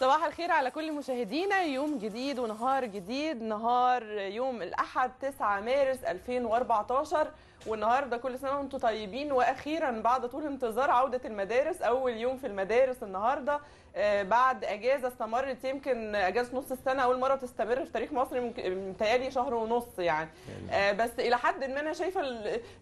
صباح الخير على كل مشاهدينا يوم جديد ونهار جديد نهار يوم الأحد 9 مارس 2014 والنهارده كل سنه وانتم طيبين واخيرا بعد طول انتظار عوده المدارس اول يوم في المدارس النهارده آه، بعد اجازه استمرت يمكن اجازه نص السنه اول مره تستمر في تاريخ مصر متهيألي شهر ونص يعني, يعني. آه، بس الى حد ما انا شايفه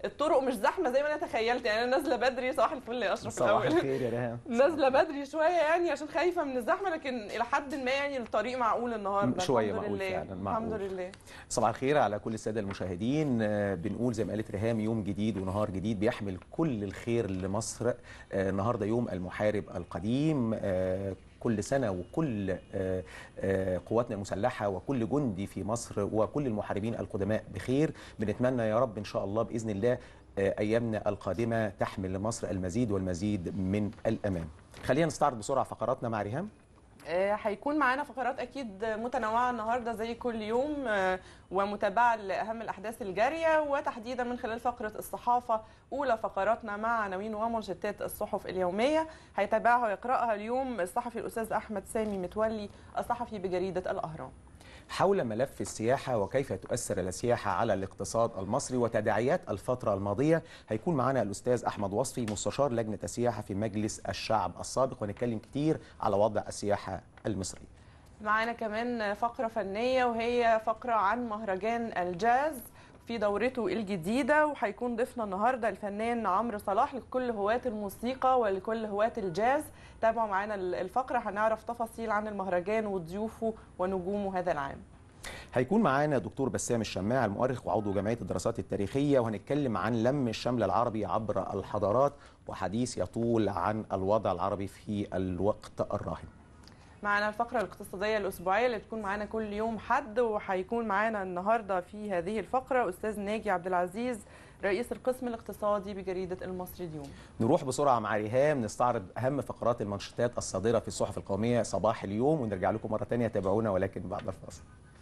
الطرق مش زحمه زي ما انا تخيلت يعني انا نازله بدري صباح الفل يا اشرف الاول صباح الخير يا رهام نازله بدري شويه يعني عشان خايفه من الزحمه ولكن الى حد ما يعني الطريق معقول النهارده شويه الحمد معقول لله. فعلا معقول الحمد لله صباح الخير على كل الساده المشاهدين آه، بنقول زي ما قالت ريهام يوم جديد ونهار جديد بيحمل كل الخير لمصر آه، النهارده يوم المحارب القديم آه، كل سنة وكل قواتنا المسلحة وكل جندي في مصر وكل المحاربين القدماء بخير بنتمنى يا رب إن شاء الله بإذن الله أيامنا القادمة تحمل لمصر المزيد والمزيد من الأمان خلينا نستعرض بسرعة فقراتنا مع ريهام آه، هيكون معانا فقرات اكيد متنوعه النهارده زي كل يوم آه، ومتابعه لاهم الاحداث الجاريه وتحديدا من خلال فقره الصحافه اولى فقراتنا مع عناوين ومنشطات الصحف اليوميه هيتابعها ويقراها اليوم الصحفي الاستاذ احمد سامي متولي الصحفي بجريده الاهرام حول ملف السياحة وكيف تؤثر السياحة على الاقتصاد المصري وتداعيات الفترة الماضية هيكون معنا الأستاذ أحمد وصفي مستشار لجنة السياحة في مجلس الشعب السابق ونتكلم كتير على وضع السياحة المصري معانا كمان فقرة فنية وهي فقرة عن مهرجان الجاز في دورته الجديدة وهيكون ضيفنا النهاردة الفنان عمرو صلاح لكل هواة الموسيقى ولكل هواة الجاز تابعوا معانا الفقرة هنعرف تفاصيل عن المهرجان وضيوفه ونجومه هذا العام هيكون معانا دكتور بسام الشماع المؤرخ وعضو جمعيه الدراسات التاريخيه وهنتكلم عن لم الشمل العربي عبر الحضارات وحديث يطول عن الوضع العربي في الوقت الراهن معنا الفقرة الاقتصادية الأسبوعية اللي تكون معانا كل يوم حد وهيكون معانا النهاردة في هذه الفقرة أستاذ ناجي عبد العزيز رئيس القسم الاقتصادي بجريدة المصري اليوم نروح بسرعة مع ريهام نستعرض أهم فقرات المنشطات الصادرة في الصحف القومية صباح اليوم ونرجع لكم مرة تانية تابعونا ولكن بعد الفاصل